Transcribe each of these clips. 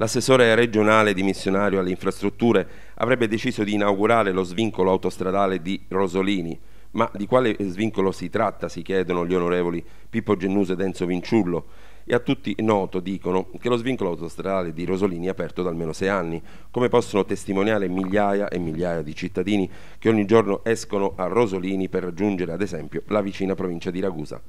l'assessore regionale dimissionario alle infrastrutture avrebbe deciso di inaugurare lo svincolo autostradale di Rosolini, ma di quale svincolo si tratta, si chiedono gli onorevoli Pippo Gennuso e Enzo Vinciullo. E a tutti noto, dicono, che lo svincolo autostradale di Rosolini è aperto da almeno sei anni, come possono testimoniare migliaia e migliaia di cittadini che ogni giorno escono a Rosolini per raggiungere, ad esempio, la vicina provincia di Ragusa.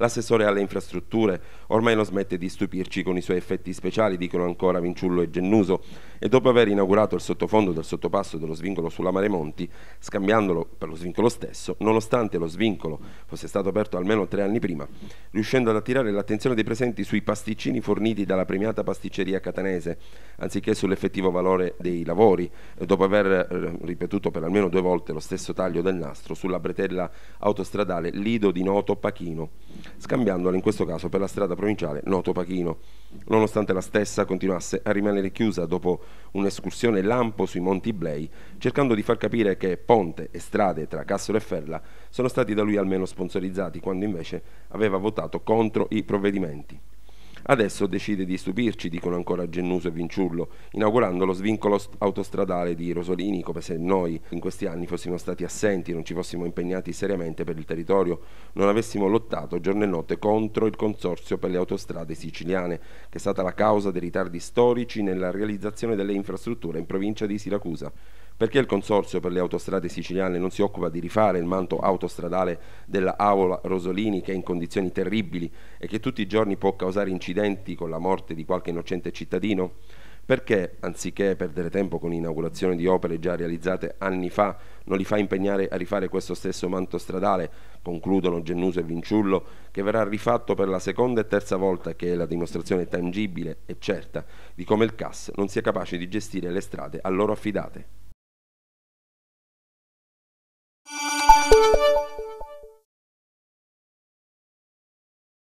L'assessore alle infrastrutture ormai non smette di stupirci con i suoi effetti speciali, dicono ancora Vinciullo e Gennuso, e dopo aver inaugurato il sottofondo del sottopasso dello svincolo sulla Mare Monti, scambiandolo per lo svincolo stesso, nonostante lo svincolo fosse stato aperto almeno tre anni prima, riuscendo ad attirare l'attenzione dei presenti sui pasticcini forniti dalla premiata pasticceria catanese, anziché sull'effettivo valore dei lavori, dopo aver eh, ripetuto per almeno due volte lo stesso taglio del nastro sulla bretella autostradale Lido di Noto Pachino scambiandola in questo caso per la strada provinciale Noto Pachino. Nonostante la stessa continuasse a rimanere chiusa dopo un'escursione lampo sui Monti Blei, cercando di far capire che ponte e strade tra Cassero e Ferla sono stati da lui almeno sponsorizzati, quando invece aveva votato contro i provvedimenti. Adesso decide di stupirci, dicono ancora Gennuso e Vinciullo, inaugurando lo svincolo autostradale di Rosolini, come se noi in questi anni fossimo stati assenti, non ci fossimo impegnati seriamente per il territorio, non avessimo lottato giorno e notte contro il Consorzio per le autostrade siciliane, che è stata la causa dei ritardi storici nella realizzazione delle infrastrutture in provincia di Siracusa. Perché il Consorzio per le autostrade siciliane non si occupa di rifare il manto autostradale della Aula Rosolini che è in condizioni terribili e che tutti i giorni può causare incidenti con la morte di qualche innocente cittadino? Perché, anziché perdere tempo con l'inaugurazione di opere già realizzate anni fa, non li fa impegnare a rifare questo stesso manto stradale, concludono Gennuso e Vinciullo, che verrà rifatto per la seconda e terza volta che è la dimostrazione tangibile e certa di come il CAS non sia capace di gestire le strade a loro affidate.